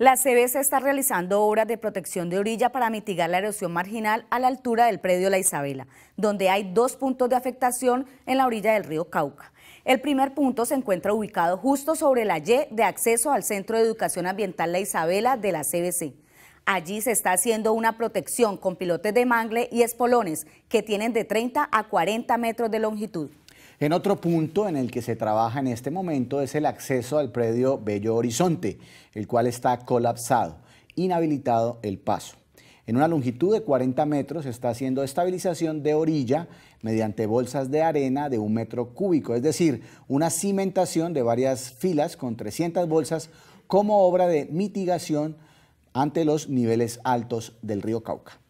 La CBC está realizando obras de protección de orilla para mitigar la erosión marginal a la altura del predio La Isabela, donde hay dos puntos de afectación en la orilla del río Cauca. El primer punto se encuentra ubicado justo sobre la Y de acceso al Centro de Educación Ambiental La Isabela de la CBC. Allí se está haciendo una protección con pilotes de mangle y espolones que tienen de 30 a 40 metros de longitud. En otro punto en el que se trabaja en este momento es el acceso al predio Bello Horizonte, el cual está colapsado, inhabilitado el paso. En una longitud de 40 metros se está haciendo estabilización de orilla mediante bolsas de arena de un metro cúbico, es decir, una cimentación de varias filas con 300 bolsas como obra de mitigación ante los niveles altos del río Cauca.